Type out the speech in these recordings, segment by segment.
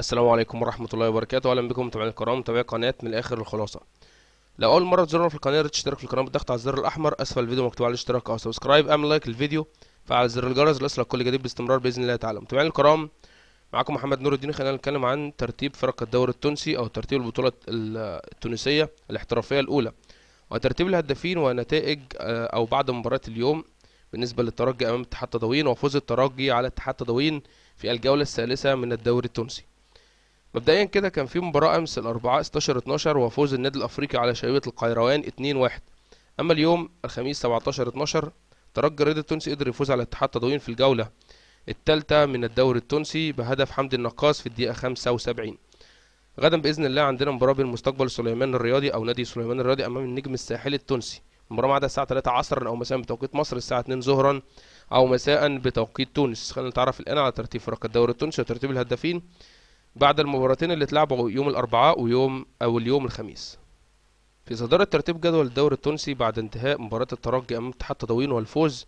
السلام عليكم ورحمة الله وبركاته أهلا بكم متابعينا الكرام متابعي قناة من الآخر الخلاصة لو أول مرة تزورنا في القناة يا تشترك في القناة بالضغط على الزر الأحمر أسفل الفيديو مكتوب على الاشتراك أو سبسكرايب اعمل لايك للفيديو فعل زر الجرس ليصلك كل جديد باستمرار بإذن الله تعالى متابعينا الكرام معاكم محمد نور الدين خلينا نتكلم عن ترتيب فرق الدوري التونسي أو ترتيب البطولة التونسية الاحترافية الأولى وترتيب الهدافين ونتائج آه، أو بعد مباراة اليوم بالنسبة للترجي أمام اتحاد تطاوين وفوز الترجي على اتحاد تطاوين في الجولة الثالثة من الدوري التونسي مبدئيا كده كان في مباراة أمس الأربعاء 16 12 وفوز النادي الأفريقي على شبيبة القيروان 2-1 أما اليوم الخميس 17 12 ترجي الرياض التونسي قدر يفوز على اتحاد تضامين في الجولة الثالثة من الدوري التونسي بهدف حمدي النقاص في الدقيقة 75 غدا بإذن الله عندنا مباراة بين مستقبل سليمان الرياضي أو نادي سليمان الرياضي أمام النجم الساحلي التونسي المباراة معاده الساعة 3 عصرا أو مساء بتوقيت مصر الساعة 2 ظهرا أو مساء بتوقيت تونس خلينا نتعرف الآن على ترتيب فرق الدوري التونسي وترتيب الهدافين بعد المباراتين اللي اتلعبوا يوم الأربعاء ويوم أو اليوم الخميس في صدارة ترتيب جدول الدوري التونسي بعد انتهاء مباراة الترجي أمام اتحاد تضاوين والفوز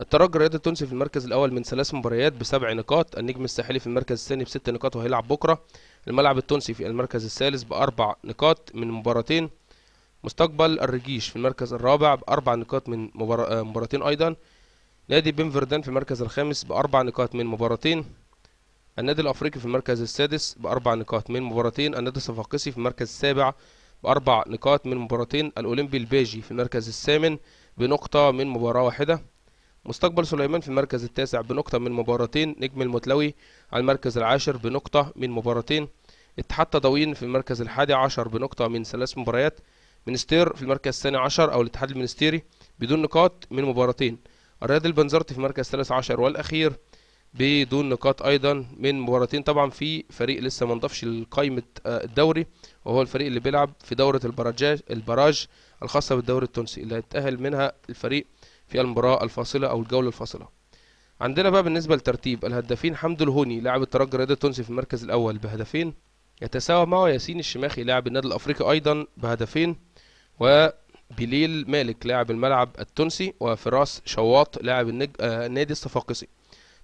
الترجي الرياضي التونسي في المركز الأول من ثلاث مباريات بسبع نقاط النجم الساحلي في المركز الثاني بست نقاط وهيلعب بكرة الملعب التونسي في المركز الثالث بأربع نقاط من مباراتين مستقبل الرجيش في المركز الرابع بأربع نقاط من مباراتين أيضا نادي بنفردان في المركز الخامس بأربع نقاط من مباراتين النادي الأفريقي في المركز السادس بأربع نقاط من مباراتين النادي الصفاقسي في المركز السابع بأربع نقاط من مباراتين الأولمبي الباجي في المركز الثامن بنقطة من مباراة واحدة مستقبل سليمان في المركز التاسع بنقطة من مباراتين نجم المتلوي على المركز العاشر بنقطة من مباراتين اتحاد تضاوين في المركز الحادي عشر بنقطة من ثلاث مباريات منستير في المركز الثاني عشر أو الاتحاد المنستيري بدون نقاط من مباراتين الرياض البنزرتي في المركز الثالث عشر والأخير بدون نقاط ايضا من مباراتين طبعا في فريق لسه ما انضافش لقائمه آه، الدوري وهو الفريق اللي بيلعب في دوره البراج البراج الخاصه بالدوري التونسي اللي هيتاهل منها الفريق في المباراه الفاصله او الجوله الفاصله عندنا بقى بالنسبه لترتيب الهدافين حمدو الهوني لاعب الترجي الرياضي التونسي في المركز الاول بهدفين يتساوى معه ياسين الشماخي لاعب النادي الافريقي ايضا بهدفين وبليل مالك لاعب الملعب التونسي وفراس شواط لاعب النادي آه، الصفاقسي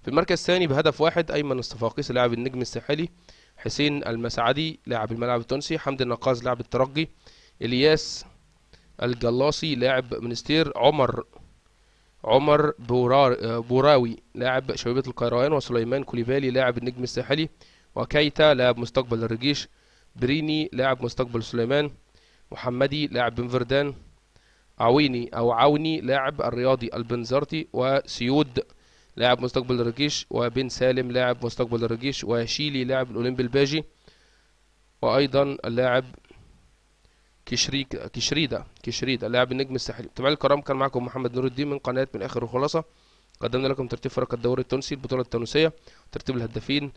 في المركز الثاني بهدف واحد أيمن الصفاقيس لاعب النجم الساحلي حسين المسعدي لاعب الملعب التونسي حمد النقاز لاعب الترجي إلياس الجلاصي لاعب منستير عمر عمر بورار بوراوي لاعب شبيبة القيروان وسليمان كوليفالي لاعب النجم الساحلي وكيتا لاعب مستقبل الرجيش بريني لاعب مستقبل سليمان محمدي لاعب بنفردان عويني أو عوني لاعب الرياضي البنزرتي وسيود لاعب مستقبل الرجيش وبن سالم لاعب مستقبل الرجيش وشيلي لاعب الأولمبي الباجي وأيضا اللاعب كشريك كشريدة كشريدة لاعب النجم الساحلي متابعي الكرام كان معكم محمد نور الدين من قناة من آخر الخلاصة قدمنا لكم ترتيب فرق الدوري التونسي البطولة التونسية ترتيب الهدافين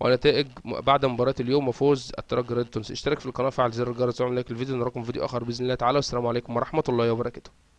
ونتائج بعد مباراة اليوم وفوز الترجي الرياضي التونسي اشترك في القناة فعل زر الجرس وعمل لايك للفيديو نراكم في فيديو آخر بإذن الله تعالى والسلام عليكم ورحمة الله وبركاته